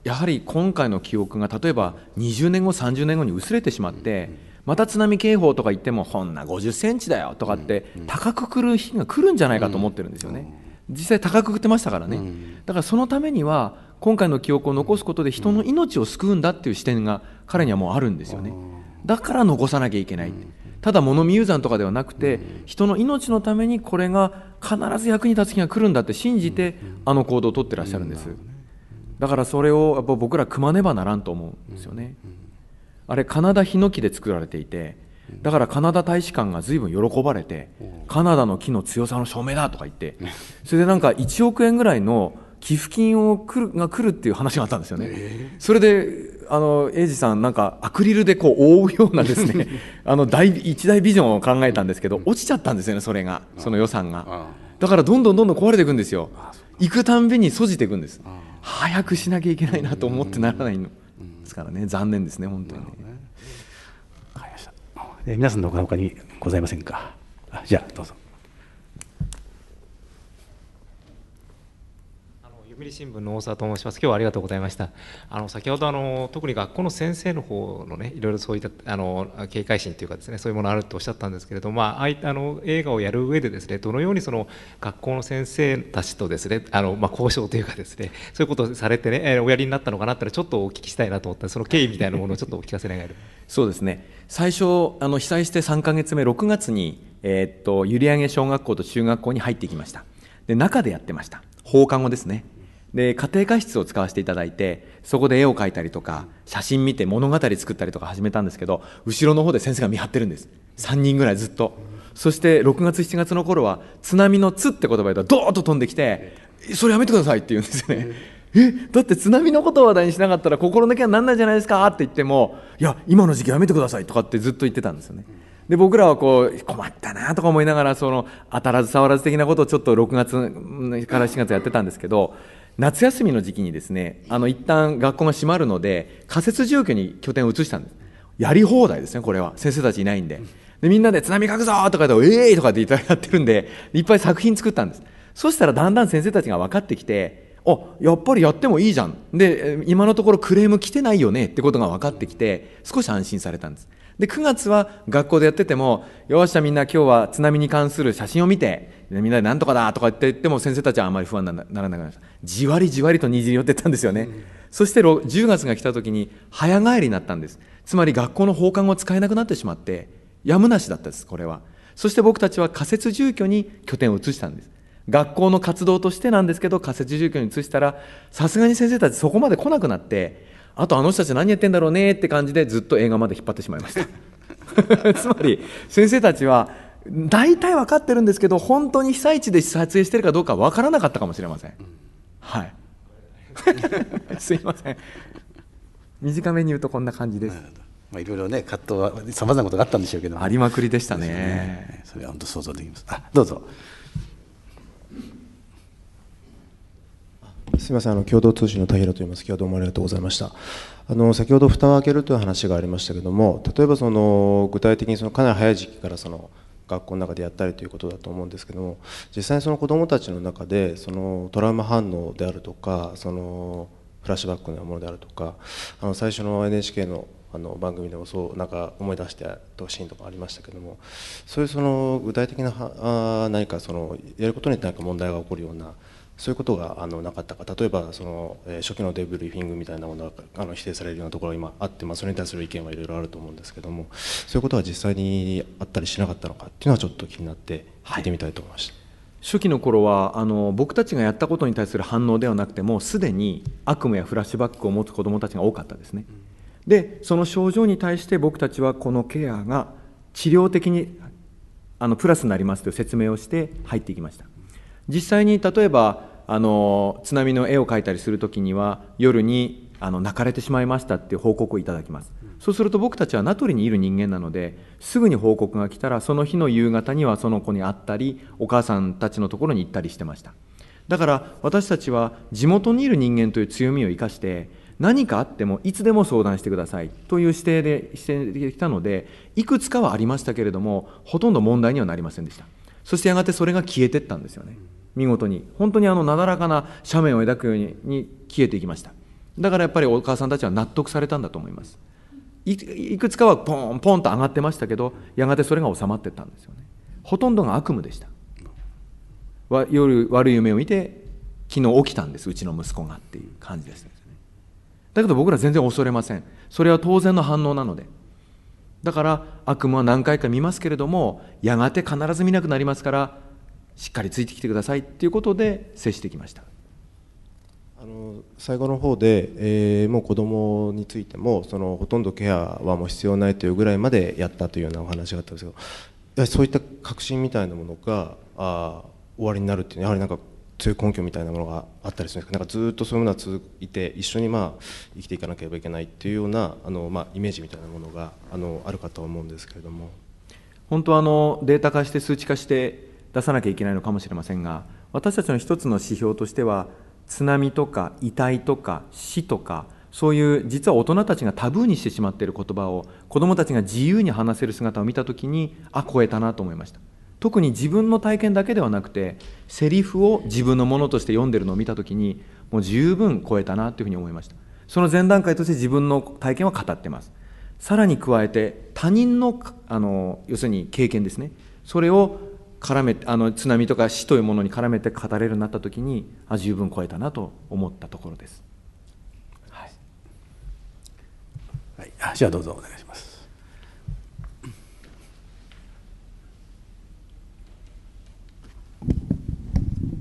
やはり今回の記憶が例えば20年後30年後に薄れてしまって、また津波警報とか言っても、ほんな50センチだよとかって、高く来る日が来るんじゃないかと思ってるんですよね。実際高く売ってましたからね、うん、だからそのためには今回の記憶を残すことで人の命を救うんだっていう視点が彼にはもうあるんですよね、だから残さなきゃいけない、ただ物見有山とかではなくて、人の命のためにこれが必ず役に立つ日が来るんだって信じて、あの行動をとってらっしゃるんです、だからそれをやっぱ僕ら組まねばならんと思うんですよね、あれカナダヒノキで作られていてだからカナダ大使館がずいぶん喜ばれて、カナダの木の強さの証明だとか言って、それでなんか1億円ぐらいの寄付金をくるが来るっていう話があったんですよね。それであの英二さんなんかアクリルでこう覆うようなですね あの大一大ビジョンを考えたんですけど落ちちゃったんですよねそれがその予算がだからどんどんどんどん壊れていくんですよ行くたんびに閉じていくんです早くしなきゃいけないなと思ってならないのですからね残念ですね本当にえ皆さんのほかにございませんか。じゃあ、どうぞ。読売新聞の大沢と申します。今日はありがとうございました。あの先ほどあの特に学校の先生の方のね、いろいろそういったあの警戒心というかですね、そういうものあるとおっしゃったんですけれども、まああの映画をやる上でですね、どのようにその学校の先生たちとですね、あのまあ交渉というかですね、そういうことをされてね、えおやりになったのかなってちょっとお聞きしたいなと思ったその経緯みたいなものをちょっとお聞かせ願える。そうですね。最初あの被災して3か月目、6月にえー、っと閖上小学校と中学校に入ってきました。で中でやってました。放課後ですねで家庭科室を使わせていただいてそこで絵を描いたりとか写真見て物語作ったりとか始めたんですけど後ろの方で先生が見張ってるんです3人ぐらいずっとそして6月7月の頃は津波の「津」って言葉でドーッと飛んできて「それやめてください」って言うんですよね。えだって津波のことを話題にしなかったら心のケはなんないじゃないですかって言ってもいや今の時期やめてくださいとかってずっと言ってたんですよね。で僕らはこう困ったなとか思いながらその当たらず触らず的なことをちょっと6月から7月やってたんですけど夏休みの時期にですね、あの、一旦学校が閉まるので、仮設住居に拠点を移したんです。やり放題ですね、これは。先生たちいないんで。で、みんなで津波書くぞとか言て、ええー、とかってやってるんで、いっぱい作品作ったんです。そしたらだんだん先生たちが分かってきて、あ、やっぱりやってもいいじゃん。で、今のところクレーム来てないよねってことが分かってきて、少し安心されたんです。で、9月は学校でやってても、よっしゃみんな今日は津波に関する写真を見て、みんなでなんとかだとか言って言っても先生たちはあまり不安にならなくなりました。じわりじわりとにじり寄ってったんですよね。うん、そして10月が来た時に早帰りになったんです。つまり学校の放課後使えなくなってしまって、やむなしだったです、これは。そして僕たちは仮設住居に拠点を移したんです。学校の活動としてなんですけど、仮設住居に移したら、さすがに先生たちそこまで来なくなって、あとあの人たち何やってんだろうねって感じでずっと映画まで引っ張ってしまいました つまり先生たちは大体分かってるんですけど本当に被災地で撮影してるかどうか分からなかったかもしれませんはい すいません短めに言うとこんな感じですまあいろいろね葛藤はさまざまなことがあったんでしょうけどありまくりでしたね、ね、それは本当想像できますあどうぞすみませんあの共同通信の田平と言います今日はどうもありがとうございましたあの先ほど蓋を開けるという話がありましたけども例えばその具体的にそのかなり早い時期からその学校の中でやったりということだと思うんですけども実際にその子どもたちの中でそのトラウマ反応であるとかそのフラッシュバックのようなものであるとかあの最初の NHK のあの番組でもそうなんか思い出してほしいとかありましたけどもそういうその具体的なあ何かそのやることに何か問題が起こるようなそういうことがあのなかったか、例えばその、え初期のデブリーフィングみたいなものがあの否定されるようなところが今あって、まあ、それに対する意見はいろいろあると思うんですけども、そういうことは実際にあったりしなかったのかっていうのは、ちょっと気になって、聞いてみたいと思いました。はい初期の頃はあの僕たちがやったことに対する反応ではなくてもすでに悪夢やフラッシュバックを持つ子どもたちが多かったですね、でその症状に対して僕たちはこのケアが治療的にあのプラスになりますという説明をして入っていきました実際に例えばあの津波の絵を描いたりする時には夜にあの泣かれてしまいましたっていう報告をいただきますそうすると僕たちは名取にいる人間なのですぐに報告が来たらその日の夕方にはその子に会ったりお母さんたちのところに行ったりしてましただから私たちは地元にいる人間という強みを生かして何かあってもいつでも相談してくださいという指定でしてきたのでいくつかはありましたけれどもほとんど問題にはなりませんでしたそしてやがてそれが消えてったんですよね、見事に本当にあのなだらかな斜面を描くようにに消えていきましただからやっぱりお母さんたちは納得されたんだと思いますいくつかはポンポンと上がってましたけどやがてそれが収まってったんですよねほとんどが悪夢でした夜悪い夢を見て昨日起きたんですうちの息子がっていう感じですねだけど僕ら全然恐れませんそれは当然の反応なのでだから悪夢は何回か見ますけれどもやがて必ず見なくなりますからしっかりついてきてくださいっていうことで接してきましたあの最後の方で、えー、もう子どもについてもそのほとんどケアはもう必要ないというぐらいまでやったというようなお話があったんですけどそういった確信みたいなものがあ終わりになるっていうのはやはりなんか強い根拠みたいなものがあったりするんですけどなんかずっとそういうものは続いて一緒にまあ生きていかなければいけないっていうようなあの、まあ、イメージみたいなものがあのあるかと思うんですけれども。本当はあのデータ化して数値化して出さなきゃいけないのかもしれませんが私たちの一つの指標としては津波とか遺体とか死とかそういう実は大人たちがタブーにしてしまっている言葉を子どもたちが自由に話せる姿を見た時にあ超えたなと思いました特に自分の体験だけではなくてセリフを自分のものとして読んでるのを見た時にもう十分超えたなというふうに思いましたその前段階として自分の体験は語ってますさらに加えて他人のあの要するに経験ですねそれを絡めあの津波とか死というものに絡めて語れるようになった時にあ十分超えたなと思ったところです、はいはい、じゃあどうぞお願いします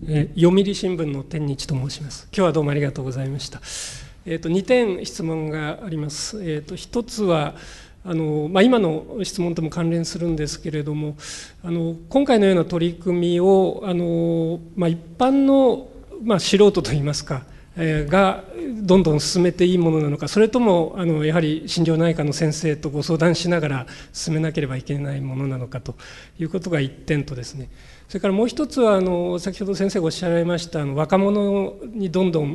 え読売新聞の天日と申します今日はどうもありがとうございました、えーと、と2点質問があります、えーと、と1つはあのまあ、今の質問とも関連するんですけれどもあの今回のような取り組みをあの、まあ、一般の、まあ、素人といいますか、えー、がどんどん進めていいものなのかそれともあのやはり心療内科の先生とご相談しながら進めなければいけないものなのかということが1点とですねそれからもう一つはあの先ほど先生がおっしゃられましたあの若者にどんどん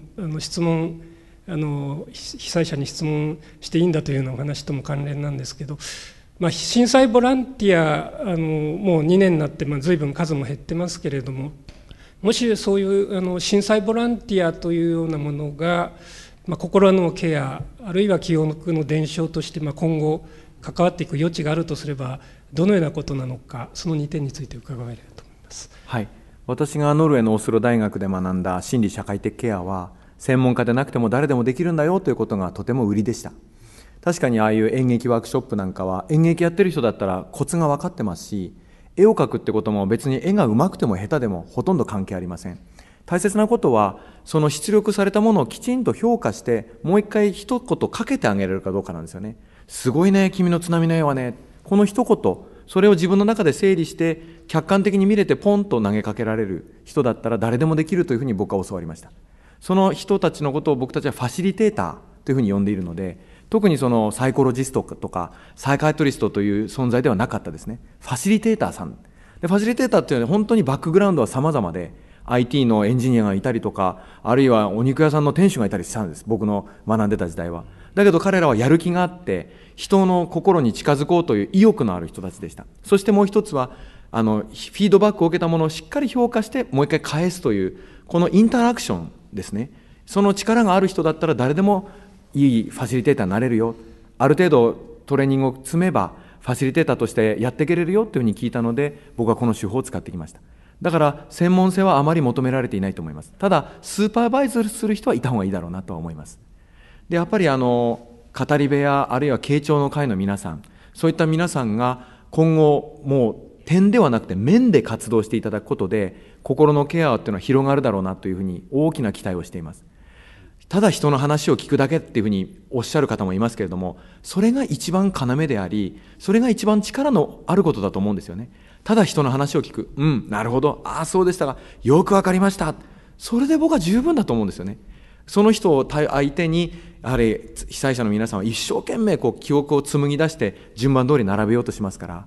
もうあの質問あの被災者に質問していいんだというようなお話とも関連なんですけど、まあ、震災ボランティアあのもう2年になって、まあ、随分数も減ってますけれどももしそういうあの震災ボランティアというようなものが、まあ、心のケアあるいは記憶の伝承として、まあ、今後関わっていく余地があるとすればどのようなことなのかその2点について伺えればと思います。はい私がノルウェーのオスロ大学で学んだ心理社会的ケアは専門家でなくても誰でもできるんだよということがとても売りでした確かにああいう演劇ワークショップなんかは演劇やってる人だったらコツが分かってますし絵を描くってことも別に絵が上手くても下手でもほとんど関係ありません大切なことはその出力されたものをきちんと評価してもう一回一言かけてあげれるかどうかなんですよねすごいね君の津波の絵はねこの一言それを自分の中で整理して客観的に見れてポンと投げかけられる人だったら誰でもできるというふうに僕は教わりましたその人たちのことを僕たちはファシリテーターというふうに呼んでいるので特にそのサイコロジストとかサイカイトリストという存在ではなかったですねファシリテーターさんでファシリテーターっていうのは本当にバックグラウンドは様々で IT のエンジニアがいたりとかあるいはお肉屋さんの店主がいたりしたんです僕の学んでた時代はだけど彼らはやる気があって人の心に近づこうという意欲のある人たちでしたそしてもう一つはあのフィードバックを受けたものをしっかり評価してもう一回返すというこのインタラクションですねその力がある人だったら誰でもいいファシリテーターになれるよある程度トレーニングを積めばファシリテーターとしてやっていけれるよというふうに聞いたので僕はこの手法を使ってきましただから専門性はあまり求められていないと思いますただスーパーバイズする人はいた方がいいだろうなとは思いますでやっぱりあの語り部やあるいは慶長の会の皆さんそういった皆さんが今後もう点ではなくて面で活動していただくことで心のケアっていうのは広がるだろうなというふうに大きな期待をしています。ただ人の話を聞くだけっていうふうにおっしゃる方もいますけれども、それが一番要であり、それが一番力のあることだと思うんですよね。ただ人の話を聞く。うん、なるほど。ああ、そうでしたが、よくわかりました。それで僕は十分だと思うんですよね。その人を相手に、やはり被災者の皆さんは一生懸命こう記憶を紡ぎ出して順番通り並べようとしますから。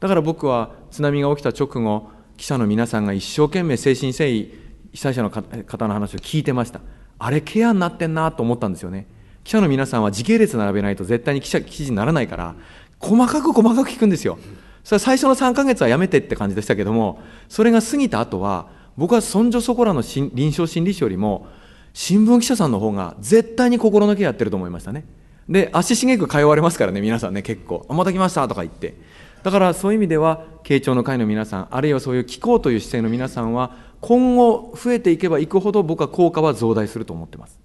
だから僕は津波が起きた直後、記者の皆さんが一生懸命誠心誠意被災者の方の話を聞いてましたあれケアになってんなと思ったんですよね記者の皆さんは時系列並べないと絶対に記者記事にならないから細かく細かく聞くんですよそれ最初の3ヶ月はやめてって感じでしたけどもそれが過ぎた後は僕は尊女そこらの臨床心理士よりも新聞記者さんの方が絶対に心のケアやってると思いましたねで足しげく通われますからね皆さんね結構「また来ました」とか言ってだからそういう意味では慶長の会の皆さんあるいはそういう機構という姿勢の皆さんは今後増えていけばいくほど僕は効果は増大すると思ってます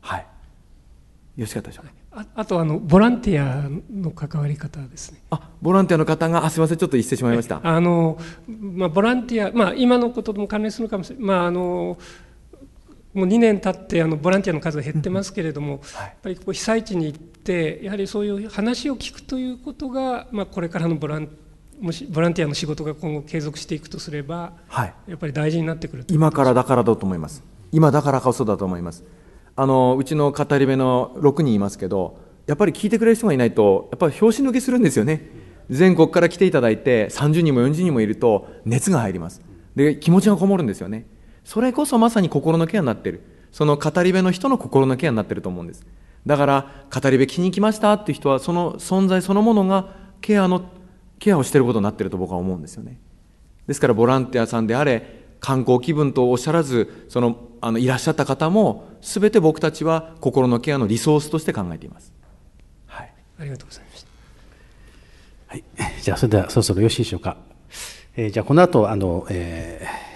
はいよろしかったでしょうかああとあのボランティアの関わり方ですね。あボランティアの方があすみませんちょっと言ってしまいました。あのまあボランティアまあ今のこととも関連するかもしれないまああの。もう2年経ってあのボランティアの数が減ってますけれども、はい、やっぱりこう被災地に行ってやはりそういう話を聞くということが、まあ、これからのボランもしボランティアの仕事が今後継続していくとすれば、はい、やっぱり大事になってくる今からだからだと思います今だからこそだと思いますあのうちの語り部の6人いますけどやっぱり聞いてくれる人がいないとやっぱり拍子抜けするんですよね全国から来ていただいて30人も40人もいると熱が入りますで気持ちがこもるんですよねそれこそまさに心のケアになってるその語り部の人の心のケアになってると思うんですだから語り部気に来ましたって人はその存在そのものがケアのケアをしてることになってると僕は思うんですよねですからボランティアさんであれ観光気分とおっしゃらずそのあのいらっしゃった方も全て僕たちは心のケアのリソースとして考えています、はい、ありがとうございました、はい、じゃあそれではそろそろよろしいでしょうか、えー、じゃあこの後あの、えー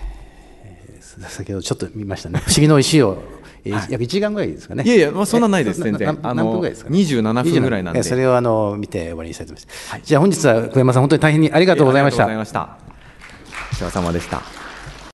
先ほどちょっと見ましたね「不思議の石を」を、えーい、約1時間ぐらいですかねいやいや、まあ、そんなないです全然何分ぐ27分ぐらいなんでそれをあの見て終わりにしたいと思います、はい、じゃあ本日は小山さん本当に大変にありがとうございました、えー、ありがとうございましたお世話様でした